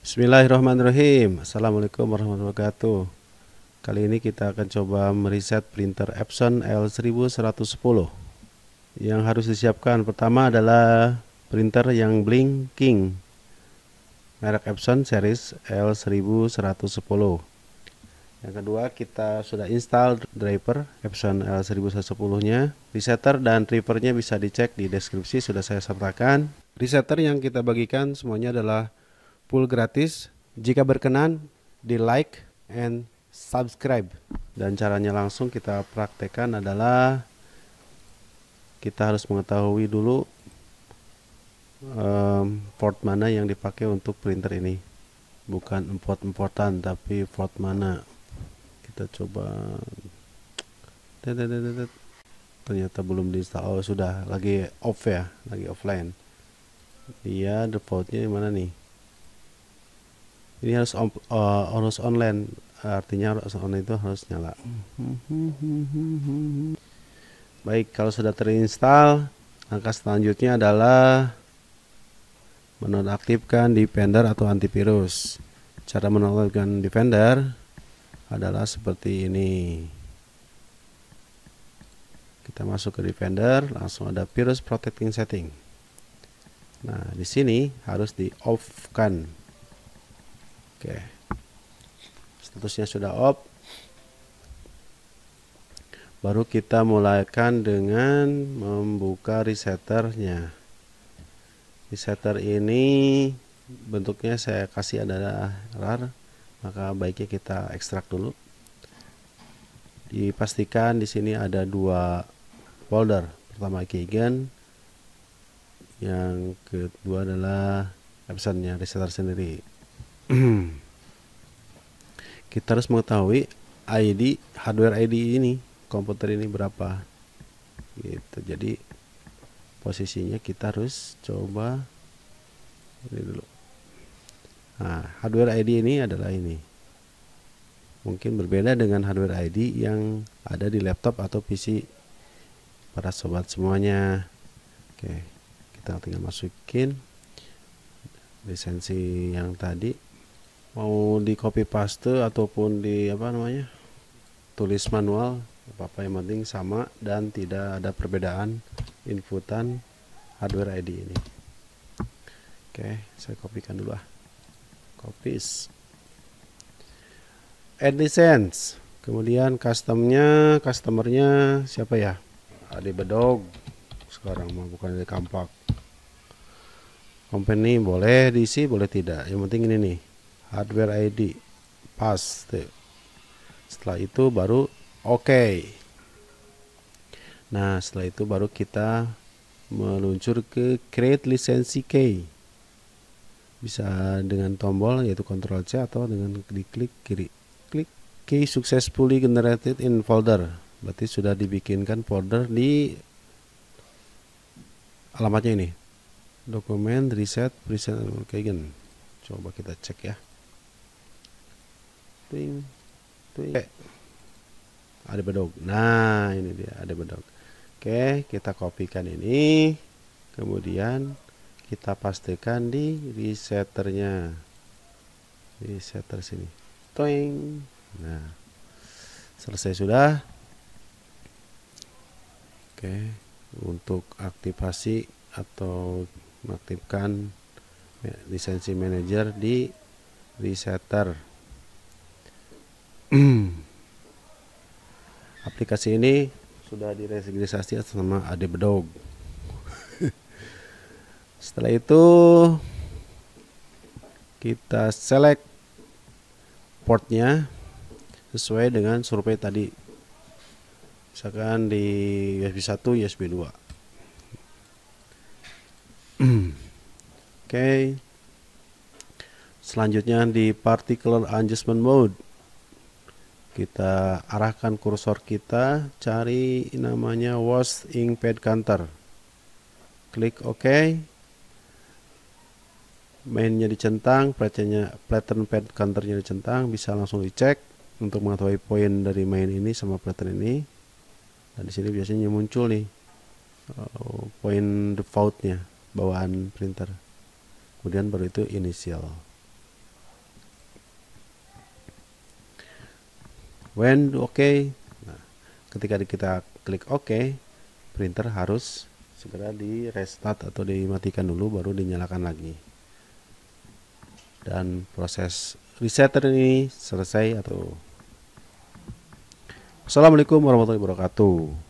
Bismillahirrahmanirrahim Assalamualaikum warahmatullahi wabarakatuh Kali ini kita akan coba Mereset printer Epson L1110 Yang harus disiapkan pertama adalah printer yang blinking Merek Epson series L1110 Yang kedua kita sudah install driver Epson L1110 nya Resetter dan drivernya bisa dicek di deskripsi sudah saya sertakan Resetter yang kita bagikan semuanya adalah full gratis. Jika berkenan, di like and subscribe. Dan caranya langsung kita praktekkan adalah kita harus mengetahui dulu um, port mana yang dipakai untuk printer ini. Bukan import-importan tapi port mana. Kita coba ternyata belum di oh sudah lagi off ya lagi offline iya defaultnya mana nih ini harus on, eh, uh, harus online artinya harus online itu harus nyala baik kalau sudah terinstall langkah selanjutnya adalah menonaktifkan defender atau antivirus cara menonaktifkan defender adalah seperti ini kita masuk ke defender langsung ada virus protecting setting nah di sini harus di off kan Oke. Statusnya sudah off. Baru kita mulaikan dengan membuka resetternya. Resetter ini bentuknya saya kasih adalah rar, maka baiknya kita ekstrak dulu. Dipastikan di sini ada dua folder. Pertama Keygen, yang kedua adalah absennya resetter sendiri. Hmm. kita harus mengetahui ID hardware ID ini komputer ini berapa gitu jadi posisinya kita harus coba ini dulu nah hardware ID ini adalah ini mungkin berbeda dengan hardware ID yang ada di laptop atau PC para sobat semuanya oke kita tinggal masukin lisensi yang tadi mau di copy paste ataupun di apa namanya tulis manual apa-apa yang penting sama dan tidak ada perbedaan inputan hardware ID ini oke saya kopikan dulu ah copies add license kemudian customnya customernya siapa ya Adi Bedog sekarang mau bukan dari Kampak company boleh diisi boleh tidak yang penting ini nih hardware ID paste setelah itu baru oke okay. nah setelah itu baru kita meluncur ke create lisensi key bisa dengan tombol yaitu Ctrl C atau dengan diklik kiri klik key successfully generated in folder berarti sudah dibikinkan folder di alamatnya ini dokumen reset present again coba kita cek ya tuing tuing eh, ada bedog nah ini dia ada bedog oke kita kopikan ini kemudian kita pastikan di resetternya resetter sini toing nah selesai sudah oke untuk aktivasi atau mengaktifkan ya, lisensi manager di resetter Aplikasi ini sudah diregistrasi atas nama Ade Bedog. Setelah itu kita select portnya sesuai dengan survei tadi. Misalkan di USB 1, USB 2. Oke. Okay. Selanjutnya di particular adjustment mode kita arahkan kursor kita cari namanya wash ink pad counter klik ok mainnya dicentang platenya, pattern pad counternya dicentang bisa langsung dicek untuk mengetahui poin dari main ini sama pattern ini Dan di sini biasanya muncul nih eh, poin defaultnya bawaan printer kemudian baru itu initial when oke okay. nah, ketika kita klik OK, printer harus segera di restart atau dimatikan dulu baru dinyalakan lagi dan proses resetter ini selesai atau Assalamualaikum warahmatullahi wabarakatuh